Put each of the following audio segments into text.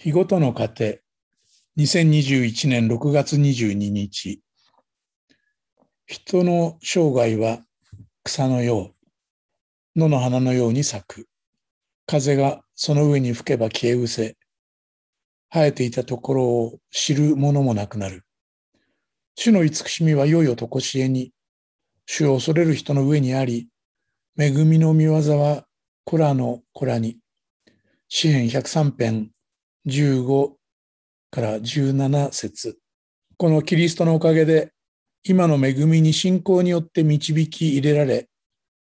日ごとの糧2021年6月22日人の生涯は草のよう野の花のように咲く風がその上に吹けば消え失せ生えていたところを知るももなくなる主の慈しみはいよいよとこしえに主を恐れる人の上にあり恵みの御業は子らの子らに詩篇103編15から17節このキリストのおかげで今の恵みに信仰によって導き入れられ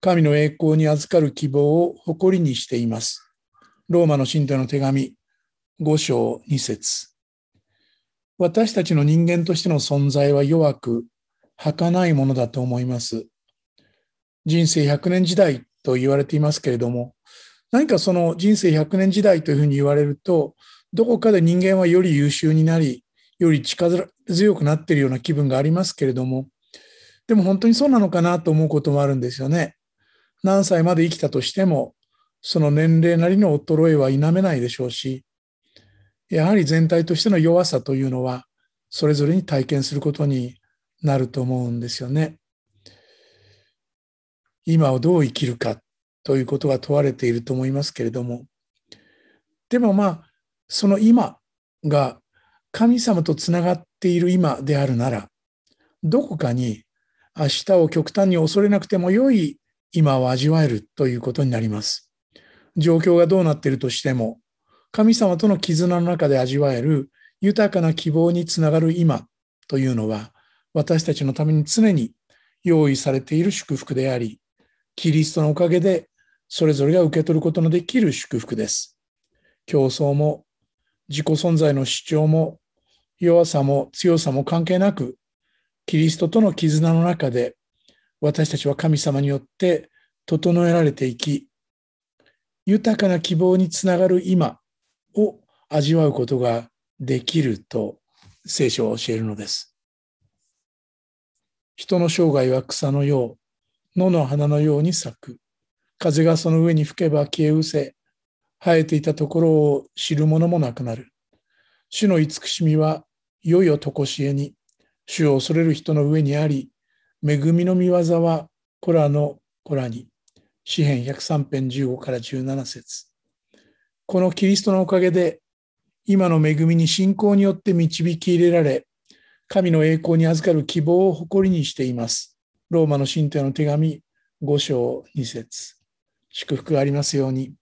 神の栄光に預かる希望を誇りにしています。ローマの信徒の手紙5章2節私たちの人間としての存在は弱く儚いものだと思います。人生100年時代と言われていますけれども、何かその人生100年時代というふうに言われると、どこかで人間はより優秀になり、より力強くなっているような気分がありますけれども、でも本当にそうなのかなと思うこともあるんですよね。何歳まで生きたとしても、その年齢なりの衰えは否めないでしょうし、やはり全体としての弱さというのは、それぞれに体験することになると思うんですよね。今をどう生きるかということが問われていると思いますけれども、でもまあ、その今が神様とつながっている今であるなら、どこかに明日を極端に恐れなくても良い今を味わえるということになります。状況がどうなっているとしても、神様との絆の中で味わえる豊かな希望につながる今というのは、私たちのために常に用意されている祝福であり、キリストのおかげでそれぞれが受け取ることのできる祝福です。競争も自己存在の主張も弱さも強さも関係なく、キリストとの絆の中で、私たちは神様によって整えられていき、豊かな希望につながる今を味わうことができると聖書は教えるのです。人の生涯は草のよう、野の花のように咲く。風がその上に吹けば消え失せ、生えていたところを知る者もなくなる。主の慈しみは、いよいよとこしえに、主を恐れる人の上にあり、恵みの見業は、コラのコラに。詩編103編15から17節このキリストのおかげで、今の恵みに信仰によって導き入れられ、神の栄光に預かる希望を誇りにしています。ローマの神徒の手紙5章2節祝福ありますように。